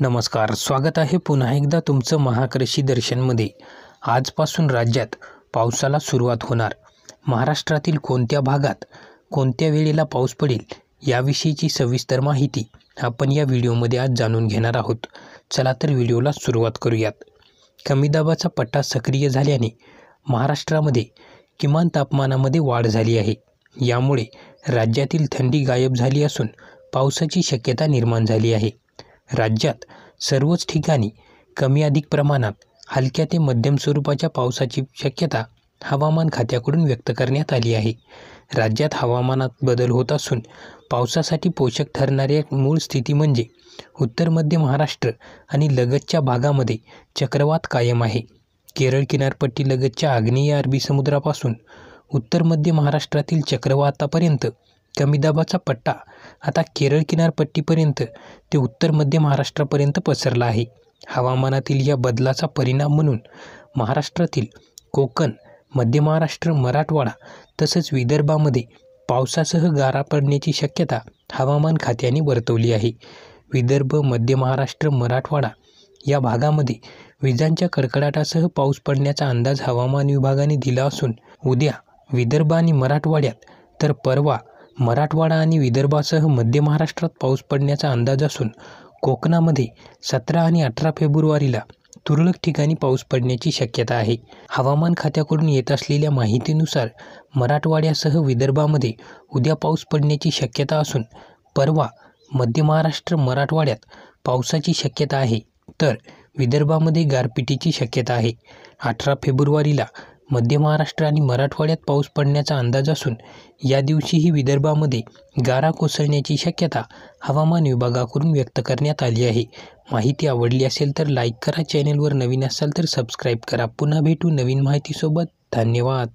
नमस्कार स्वागत आहे पुन्हा एकदा तुमचं महाकृषी दर्शनमध्ये आजपासून राज्यात पावसाला सुरुवात होणार महाराष्ट्रातील कोणत्या भागात कोणत्या वेळेला पाऊस पडेल याविषयीची सविस्तर माहिती आपण या व्हिडिओमध्ये आज जाणून घेणार आहोत चला तर व्हिडिओला सुरुवात करूयात कमी दाबाचा पट्टा सक्रिय झाल्याने महाराष्ट्रामध्ये किमान तापमानामध्ये वाढ झाली आहे यामुळे राज्यातील थंडी गायब झाली असून पावसाची शक्यता निर्माण झाली आहे राज्यात सर्वच ठिकाणी कमी अधिक प्रमाणात हलक्या ते मध्यम स्वरूपाच्या पावसाची शक्यता हवामान खात्याकडून व्यक्त करण्यात आली आहे राज्यात हवामानात बदल होत असून पावसासाठी पोषक ठरणारी एक मूळ स्थिती म्हणजे उत्तर मध्य महाराष्ट्र आणि लगतच्या भागामध्ये चक्रवात कायम आहे केरळ किनारपट्टी लगतच्या आग्नेय अरबी समुद्रापासून उत्तर मध्य महाराष्ट्रातील चक्रवातापर्यंत कमी दाबाचा पट्टा आता केरळ किनारपट्टीपर्यंत ते उत्तर मध्य महाराष्ट्रापर्यंत पसरला आहे हवामानातील या बदलाचा परिणाम म्हणून महाराष्ट्रातील कोकण मध्य महाराष्ट्र मराठवाडा तसंच विदर्भामध्ये पावसासह गारा पडण्याची शक्यता हवामान खात्याने वर्तवली आहे विदर्भ मध्य महाराष्ट्र मराठवाडा या भागामध्ये विजांच्या कडकडाटासह पाऊस पडण्याचा अंदाज हवामान विभागाने दिला असून उद्या विदर्भ आणि मराठवाड्यात तर परवा मराठवाडा आणि विदर्भासह मध्य महाराष्ट्रात पाऊस पडण्याचा अंदाज असून कोकणामध्ये सतरा आणि अठरा फेब्रुवारीला तुरळक ठिकाणी पाऊस पडण्याची शक्यता आहे हवामान खात्याकडून येत असलेल्या माहितीनुसार मराठवाड्यासह विदर्भामध्ये उद्या पाऊस पडण्याची शक्यता असून परवा मध्य महाराष्ट्र मराठवाड्यात पावसाची शक्यता आहे तर विदर्भामध्ये गारपिटीची शक्यता आहे अठरा फेब्रुवारीला मध्य महाराष्ट्र आणि मराठवाड्यात पाऊस पडण्याचा अंदाज असून या दिवशीही विदर्भामध्ये गारा कोसळण्याची शक्यता हवामान विभागाकडून व्यक्त करण्यात आली आहे माहिती आवडली असेल तर लाईक करा चॅनेलवर नवीन असाल तर सबस्क्राईब करा पुन्हा भेटू नवीन माहितीसोबत धन्यवाद